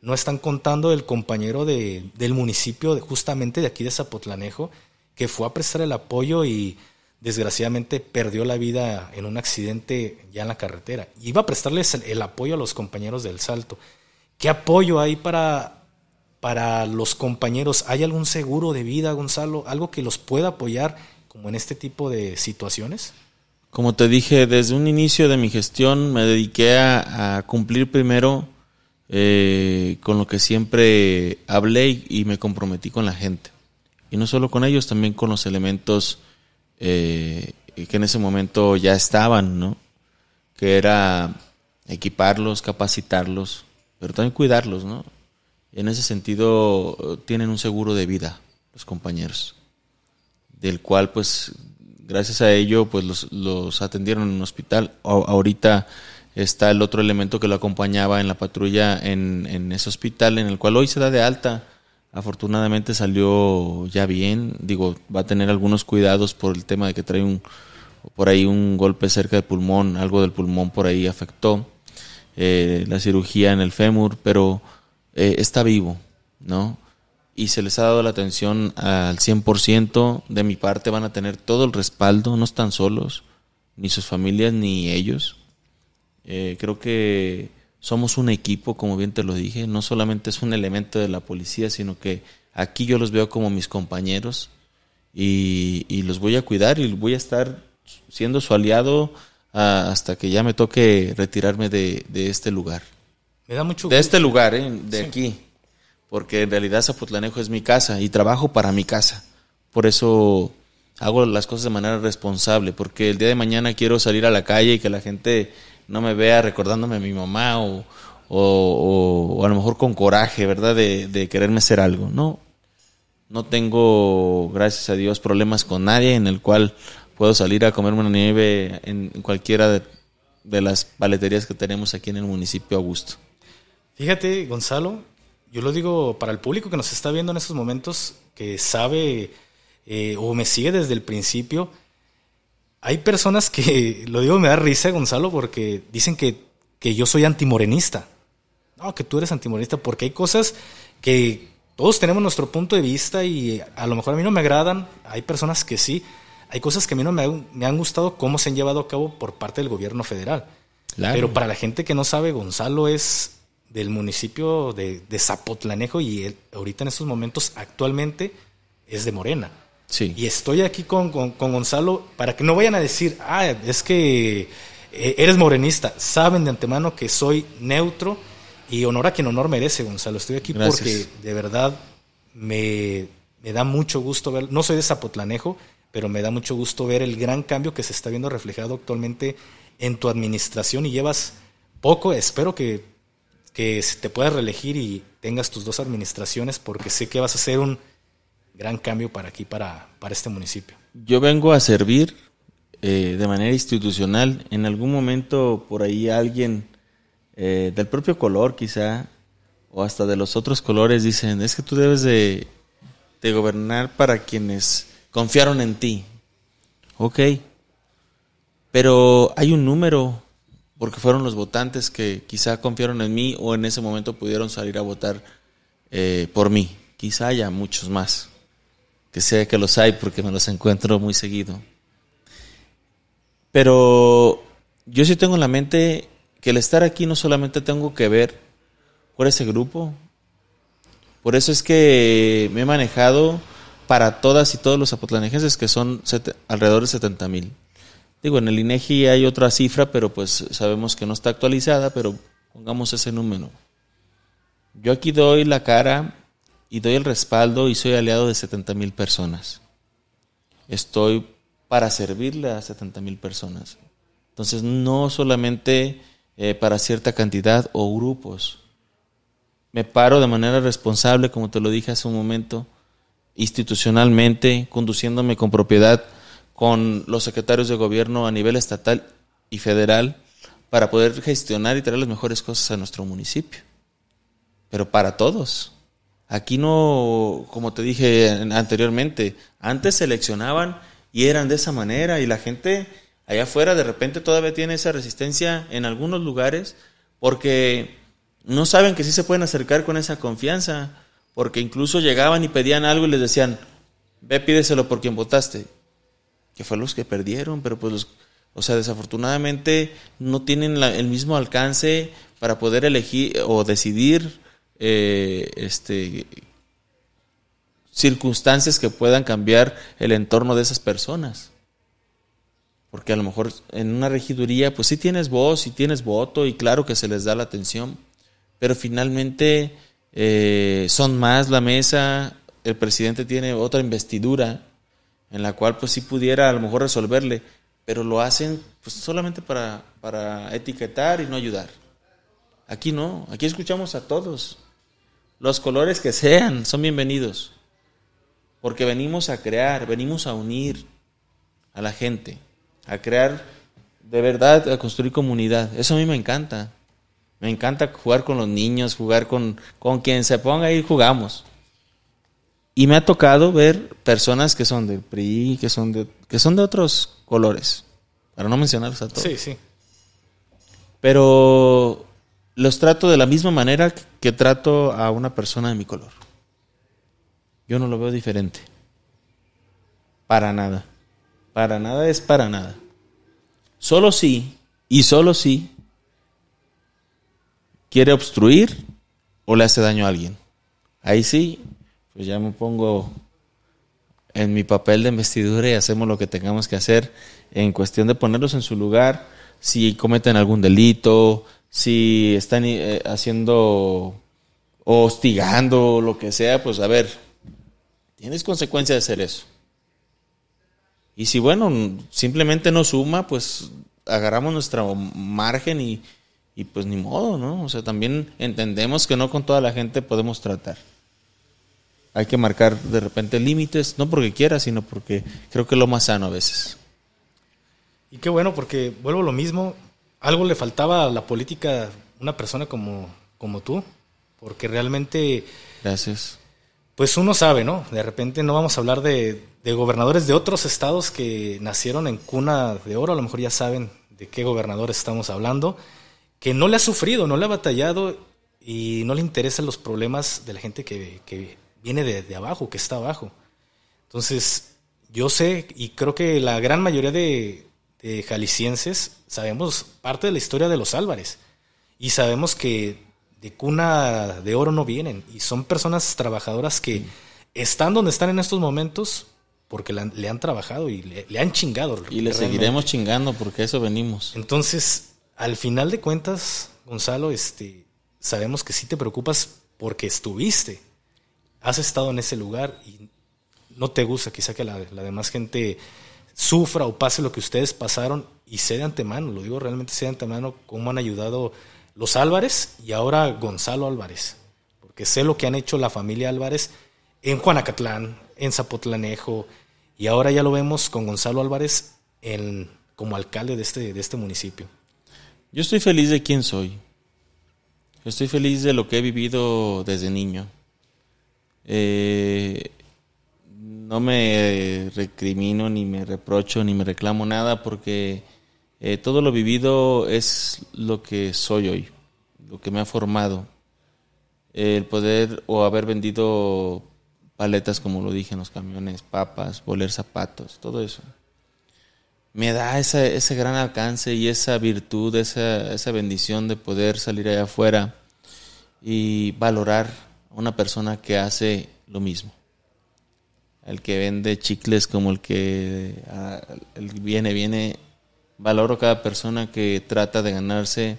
No están contando el compañero del municipio, justamente de aquí de Zapotlanejo, que fue a prestar el apoyo y desgraciadamente perdió la vida en un accidente ya en la carretera. Iba a prestarles el apoyo a los compañeros del salto. ¿Qué apoyo hay para para los compañeros, ¿hay algún seguro de vida, Gonzalo? ¿Algo que los pueda apoyar como en este tipo de situaciones? Como te dije, desde un inicio de mi gestión me dediqué a, cumplir primero eh, con lo que siempre hablé y, me comprometí con la gente. Y no solo con ellos, también con los elementos eh, que en ese momento ya estaban, ¿no? Que era equiparlos, capacitarlos, pero también cuidarlos, ¿no? En ese sentido, eh, tienen un seguro de vida los compañeros, del cual pues gracias a ello pues los, atendieron en un hospital. ahorita está el otro elemento que lo acompañaba en la patrulla en, ese hospital, en el cual hoy se da de alta. Afortunadamente salió ya bien, digo, va a tener algunos cuidados por el tema de que trae un, por ahí un golpe cerca del pulmón, algo del pulmón por ahí afectó, eh, la cirugía en el fémur, pero eh, está vivo, ¿no? Y se les ha dado la atención al 100%. De mi parte van a tener todo el respaldo, no están solos, ni sus familias, ni ellos. Eh, creo que somos un equipo, como bien te lo dije, no solamente es un elemento de la policía, sino que aquí yo los veo como mis compañeros y, los voy a cuidar y voy a estar siendo su aliado ah, hasta que ya me toque retirarme de este lugar. De este lugar, ¿eh? de aquí. Porque en realidad Zapotlanejo es mi casa y trabajo para mi casa. Por eso hago las cosas de manera responsable. Porque el día de mañana quiero salir a la calle y que la gente no me vea recordándome a mi mamá o, a lo mejor con coraje, ¿verdad? De, quererme hacer algo. No, no tengo, gracias a Dios, problemas con nadie en el cual puedo salir a comerme una nieve en cualquiera de, las paleterías que tenemos aquí en el municipio Augusto. Fíjate, Gonzalo, yo lo digo para el público que nos está viendo en estos momentos, que sabe eh, o me sigue desde el principio. Hay personas que, lo digo, me da risa, Gonzalo, porque dicen que, yo soy antimorenista. No, que tú eres antimorenista, porque hay cosas que todos tenemos nuestro punto de vista y eh, a lo mejor a mí no me agradan, hay personas que sí, hay cosas que a mí no me han, gustado cómo se han llevado a cabo por parte del gobierno federal. Pero para la gente que no sabe, Gonzalo es del municipio de, Zapotlanejo y ahorita en estos momentos actualmente es de Morena. Sí. Y estoy aquí con, Gonzalo para que no vayan a decir, ah, es que eh, eres morenista. Saben de antemano que soy neutro y honor a quien honor merece, Gonzalo. Estoy aquí porque de verdad me, me da mucho gusto ver, no soy de Zapotlanejo, pero me da mucho gusto ver el gran cambio que se está viendo reflejado actualmente en tu administración y llevas poco, espero que que te puedas reelegir y tengas tus dos administraciones, porque sé que vas a hacer un gran cambio para aquí, para, este municipio. Yo vengo a servir eh, de manera institucional. En algún momento por ahí alguien eh, del propio color quizá, o hasta de los otros colores, dicen, es que tú debes de, de gobernar para quienes confiaron en ti. Ok, pero hay un número porque fueron los votantes que quizá confiaron en mí o en ese momento pudieron salir a votar eh, por mí. Quizá haya muchos más, que sea que los hay porque me los encuentro muy seguido. Pero yo sí tengo en la mente que el estar aquí no solamente tengo que ver por ese grupo, por eso es que me he manejado para todas y todos los zapotlanejenses que son alrededor de 70 mil. Digo, en el INEGI e hay otra cifra, pero pues sabemos que no está actualizada, pero pongamos ese número. Yo aquí doy la cara y doy el respaldo y soy aliado de 70 mil personas. Estoy para servirle a 70 mil personas. Entonces, no solamente eh, para cierta cantidad o grupos. Me paro de manera responsable, como te lo dije hace un momento, institucionalmente, conduciéndome con propiedad con los secretarios de gobierno a nivel estatal y federal para poder gestionar y traer las mejores cosas a nuestro municipio. Pero para todos. Aquí no, como te dije anteriormente, antes seleccionaban y eran de esa manera y la gente allá afuera de repente todavía tiene esa resistencia en algunos lugares porque no saben que sí se pueden acercar con esa confianza, porque incluso llegaban y pedían algo y les decían, ve pídeselo por quien votaste que fueron los que perdieron, pero pues o sea, desafortunadamente no tienen el mismo alcance para poder elegir o decidir eh, este, circunstancias que puedan cambiar el entorno de esas personas. Porque a lo mejor en una regiduría, pues sí tienes voz, y tienes voto y claro que se les da la atención, pero finalmente eh, son más la mesa, el presidente tiene otra investidura en la cual pues sí pudiera a lo mejor resolverle, pero lo hacen pues solamente para, para etiquetar y no ayudar. Aquí no, aquí escuchamos a todos. Los colores que sean son bienvenidos, porque venimos a crear, venimos a unir a la gente, a crear de verdad, a construir comunidad. Eso a mí me encanta. Me encanta jugar con los niños, jugar con, con quien se ponga y jugamos. Y me ha tocado ver personas que son de PRI, que son de, que son de otros colores, para no mencionarlos a todos. Sí, sí. Pero los trato de la misma manera que trato a una persona de mi color. Yo no lo veo diferente. Para nada. Para nada es para nada. Solo si, y solo si, quiere obstruir o le hace daño a alguien. Ahí sí, pues ya me pongo en mi papel de investidura y hacemos lo que tengamos que hacer en cuestión de ponerlos en su lugar, si cometen algún delito, si están eh, haciendo hostigando lo que sea, pues a ver, tienes consecuencia de hacer eso. Y si bueno, simplemente no suma, pues agarramos nuestro margen y, y pues ni modo, ¿no? O sea, también entendemos que no con toda la gente podemos tratar hay que marcar de repente límites, no porque quiera, sino porque creo que es lo más sano a veces. Y qué bueno, porque vuelvo a lo mismo, algo le faltaba a la política una persona como, como tú, porque realmente... Gracias. Pues uno sabe, ¿no? De repente no vamos a hablar de, de gobernadores de otros estados que nacieron en cuna de oro, a lo mejor ya saben de qué gobernador estamos hablando, que no le ha sufrido, no le ha batallado y no le interesan los problemas de la gente que, que viene de, abajo, que está abajo. Entonces, yo sé y creo que la gran mayoría de, jaliscienses sabemos parte de la historia de los Álvarez y sabemos que de cuna de oro no vienen y son personas trabajadoras que están donde están en estos momentos porque le han trabajado y le, han chingado. Y le seguiremos chingando porque eso venimos. Entonces, al final de cuentas, Gonzalo, este, sabemos que sí te preocupas porque estuviste has estado en ese lugar y no te gusta quizá que la, demás gente sufra o pase lo que ustedes pasaron y sé de antemano, lo digo realmente sé de antemano, cómo han ayudado los Álvarez y ahora Gonzalo Álvarez, porque sé lo que han hecho la familia Álvarez en Juanacatlán, en Zapotlanejo, y ahora ya lo vemos con Gonzalo Álvarez en, como alcalde de este, de este municipio. Yo estoy feliz de quién soy. estoy feliz de lo que he vivido desde niño. Eh, no me recrimino, ni me reprocho, ni me reclamo nada porque eh, todo lo vivido es lo que soy hoy, lo que me ha formado. El poder o haber vendido paletas, como lo dije, en los camiones, papas, voler zapatos, todo eso. Me da ese gran alcance y esa virtud, esa, esa bendición de poder salir allá afuera y valorar una persona que hace lo mismo. El que vende chicles como el que ah, viene, viene. Valoro cada persona que trata de ganarse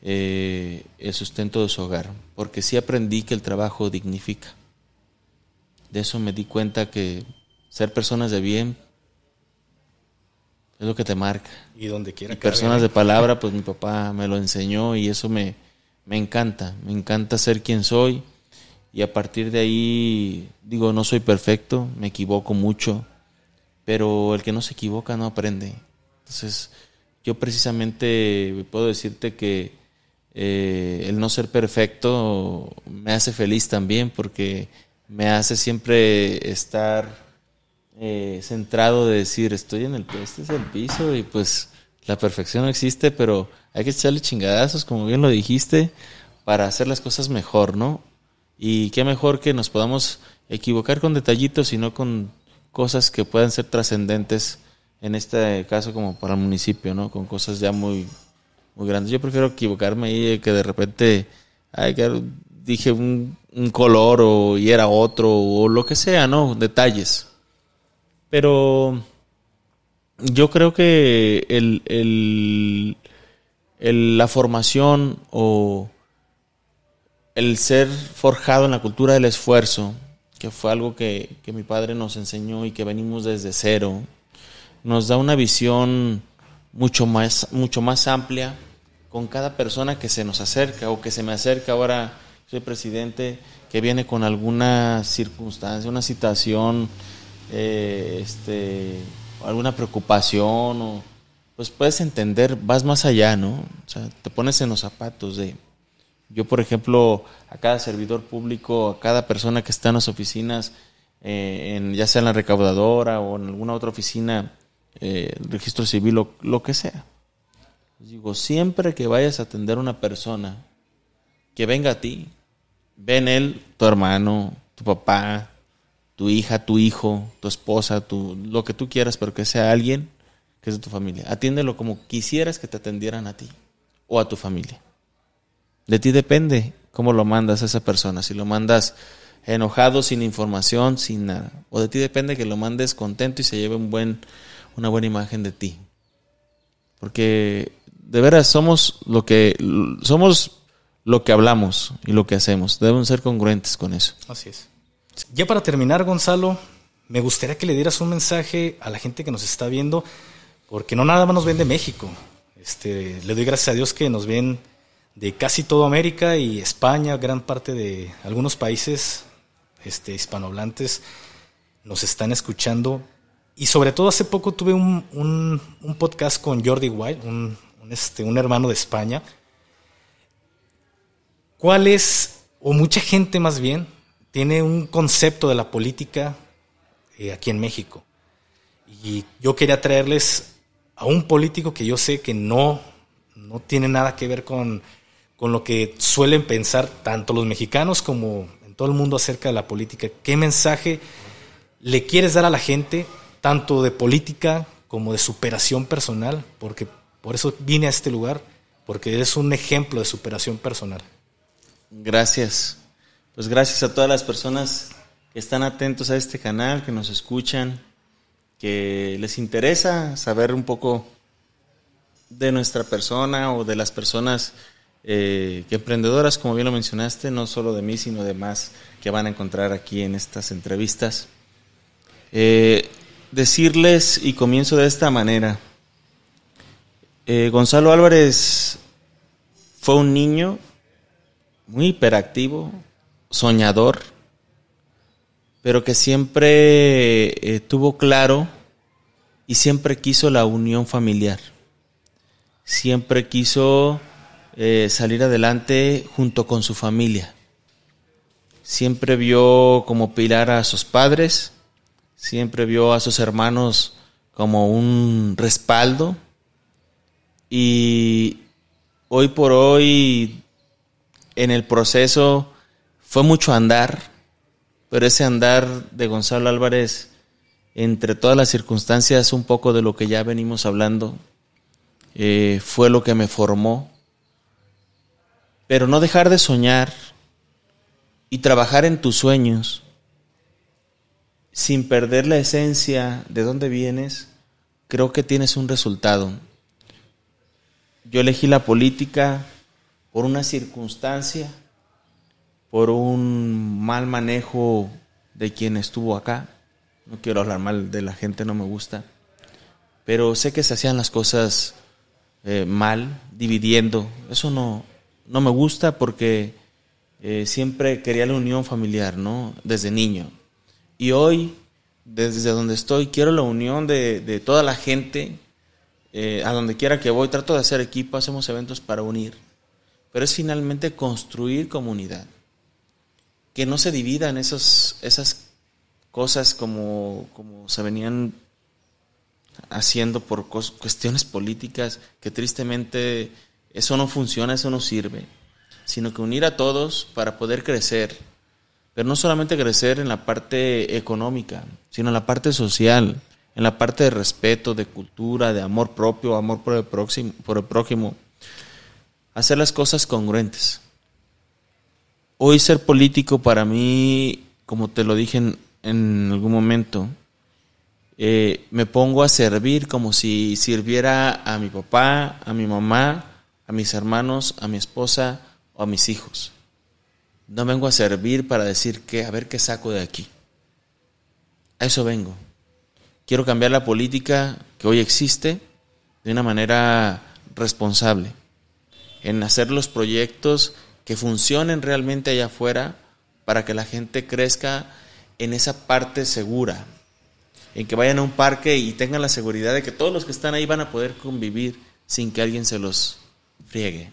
eh, el sustento de su hogar, porque sí aprendí que el trabajo dignifica. De eso me di cuenta que ser personas de bien es lo que te marca. Y donde quiera. personas de ¿eh? palabra, pues mi papá me lo enseñó y eso me, me encanta. Me encanta ser quien soy y a partir de ahí, digo, no soy perfecto, me equivoco mucho, pero el que no se equivoca no aprende. Entonces, yo precisamente puedo decirte que eh, el no ser perfecto me hace feliz también porque me hace siempre estar eh, centrado de decir, estoy en el, este es el piso y pues la perfección no existe, pero hay que echarle chingadazos, como bien lo dijiste, para hacer las cosas mejor, ¿no? Y qué mejor que nos podamos equivocar con detallitos y no con cosas que puedan ser trascendentes, en este caso como para el municipio, ¿no? Con cosas ya muy, grandes. Yo prefiero equivocarme y eh, que de repente, ay, que dije un, color o y era otro o lo que sea, ¿no? Detalles. Pero yo creo que la formación o el ser forjado en la cultura del esfuerzo, que fue algo que, mi padre nos enseñó y que venimos desde cero, nos da una visión mucho más, mucho más amplia con cada persona que se nos acerca o que se me acerca ahora, soy presidente, que viene con alguna circunstancia, una situación, eh, este, alguna preocupación, pues puedes entender, vas más allá, ¿no? te pones en los zapatos de yo, por ejemplo, a cada servidor público, a cada persona que está en las oficinas, eh, en, ya sea en la recaudadora o en alguna otra oficina, eh, registro civil, lo, lo que sea. digo, siempre que vayas a atender a una persona, que venga a ti, ven él tu hermano, tu papá, tu hija, tu hijo, tu esposa, tu, lo que tú quieras, pero que sea alguien que es de tu familia. Atiéndelo como quisieras que te atendieran a ti o a tu familia. De ti depende cómo lo mandas a esa persona. Si lo mandas enojado, sin información, sin nada. O de ti depende que lo mandes contento y se lleve un buen, una buena imagen de ti. Porque de veras somos lo que somos lo que hablamos y lo que hacemos. Debemos ser congruentes con eso. Así es. Ya para terminar, Gonzalo, me gustaría que le dieras un mensaje a la gente que nos está viendo, porque no nada más nos ven de México. Este, le doy gracias a Dios que nos ven de casi toda América y España, gran parte de algunos países este, hispanohablantes nos están escuchando. Y sobre todo hace poco tuve un, podcast con Jordi White, un, este, un hermano de España. ¿Cuál es, o mucha gente más bien, tiene un concepto de la política eh, aquí en México? Y yo quería traerles a un político que yo sé que no, no tiene nada que ver con, con lo que suelen pensar tanto los mexicanos como en todo el mundo acerca de la política. ¿Qué mensaje le quieres dar a la gente, tanto de política como de superación personal? Porque por eso vine a este lugar, porque eres un ejemplo de superación personal. Gracias. Pues gracias a todas las personas que están atentos a este canal, que nos escuchan, que les interesa saber un poco de nuestra persona o de las personas eh, que emprendedoras, como bien lo mencionaste, no solo de mí, sino de más que van a encontrar aquí en estas entrevistas. Eh, decirles, y comienzo de esta manera, eh, Gonzalo Álvarez fue un niño muy hiperactivo, soñador, pero que siempre tuvo claro y siempre quiso la unión familiar. Siempre quiso eh, salir adelante junto con su familia. Siempre vio como pilar a sus padres, siempre vio a sus hermanos como un respaldo y hoy por hoy en el proceso fue mucho andar, pero ese andar de Gonzalo Álvarez, entre todas las circunstancias, un poco de lo que ya venimos hablando, eh, fue lo que me formó, pero no dejar de soñar y trabajar en tus sueños sin perder la esencia de dónde vienes, creo que tienes un resultado. Yo elegí la política por una circunstancia, por un mal manejo de quien estuvo acá. No quiero hablar mal de la gente, no me gusta. Pero sé que se hacían las cosas eh, mal, dividiendo. Eso no, no me gusta porque eh, siempre quería la unión familiar, ¿no? Desde niño. Y hoy, desde donde estoy, quiero la unión de, toda la gente, eh, a donde quiera que voy, trato de hacer equipo, hacemos eventos para unir. Pero es finalmente construir comunidad. Que no se dividan esos, esas cosas como, como se venían haciendo por cuestiones políticas que tristemente eso no funciona, eso no sirve, sino que unir a todos para poder crecer, pero no solamente crecer en la parte económica, sino en la parte social, en la parte de respeto, de cultura, de amor propio, amor por el próximo, por el prójimo. Hacer las cosas congruentes. Hoy ser político para mí, como te lo dije en, algún momento, eh, me pongo a servir como si sirviera a mi papá, a mi mamá, mis hermanos, a mi esposa o a mis hijos. No vengo a servir para decir que, a ver qué saco de aquí. A eso vengo. Quiero cambiar la política que hoy existe de una manera responsable, en hacer los proyectos que funcionen realmente allá afuera para que la gente crezca en esa parte segura, en que vayan a un parque y tengan la seguridad de que todos los que están ahí van a poder convivir sin que alguien se los friegue.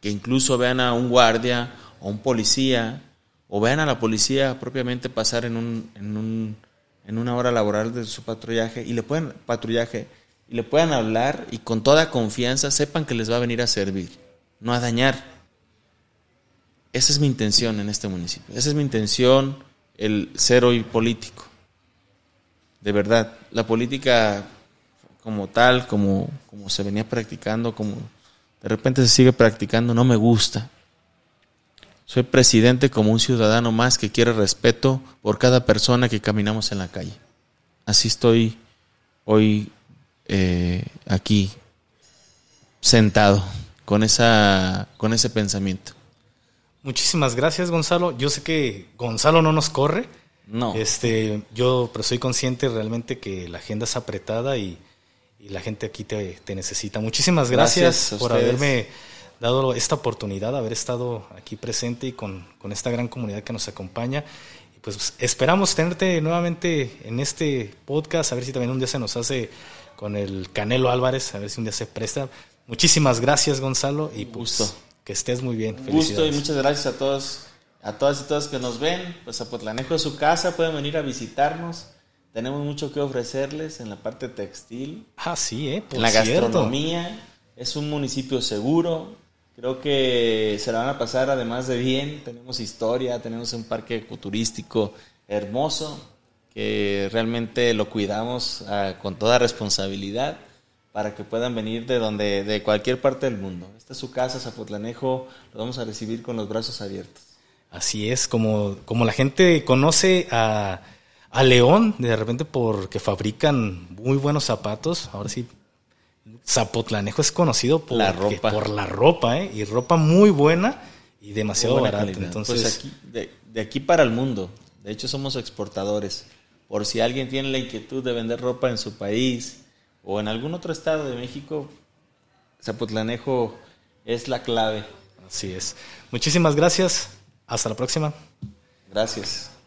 Que incluso vean a un guardia o un policía, o vean a la policía propiamente pasar en, en, una hora laboral de su patrullaje y le puedan, patrullaje, y le puedan hablar y con toda confianza sepan que les va a venir a servir, no a dañar. Esa es mi intención en este municipio. Esa es mi intención, el ser hoy político. De verdad, la política como tal, como, como se venía practicando, como de repente se sigue practicando, no me gusta. Soy presidente como un ciudadano más que quiere respeto por cada persona que caminamos en la calle. Así estoy hoy eh, aquí sentado con, esa, con ese pensamiento. Muchísimas gracias, Gonzalo. Yo sé que Gonzalo no nos corre. No. Este, yo pero soy consciente realmente que la agenda es apretada y y la gente aquí te, te necesita. Muchísimas gracias, por haberme dado esta oportunidad, haber estado aquí presente y con, con esta gran comunidad que nos acompaña. Y pues esperamos tenerte nuevamente en este podcast, a ver si también un día se nos hace con el Canelo Álvarez, a ver si un día se presta. Muchísimas gracias, Gonzalo, y pues, que estés muy bien. Un gusto y muchas gracias a todos, a todas y todos que nos ven. Pues a Potlanejo de su casa, pueden venir a visitarnos. Tenemos mucho que ofrecerles en la parte textil. Ah, sí, ¿eh? en la gastronomía. Es un municipio seguro. Creo que se la van a pasar además de bien. Tenemos historia, tenemos un parque ecoturístico hermoso que realmente lo cuidamos ah, con toda responsabilidad para que puedan venir de donde de cualquier parte del mundo. Esta es su casa, Zapotlanejo, lo vamos a recibir con los brazos abiertos. Así es, como, como la gente conoce a a León, de repente porque fabrican muy buenos zapatos. Ahora sí, Zapotlanejo es conocido por la ropa, por la ropa ¿eh? y ropa muy buena y demasiado barata. Pues Entonces, aquí, de, de, aquí para el mundo. De hecho, somos exportadores. Por si alguien tiene la inquietud de vender ropa en su país o en algún otro estado de México, Zapotlanejo es la clave. Así es. Muchísimas gracias. Hasta la próxima. Gracias.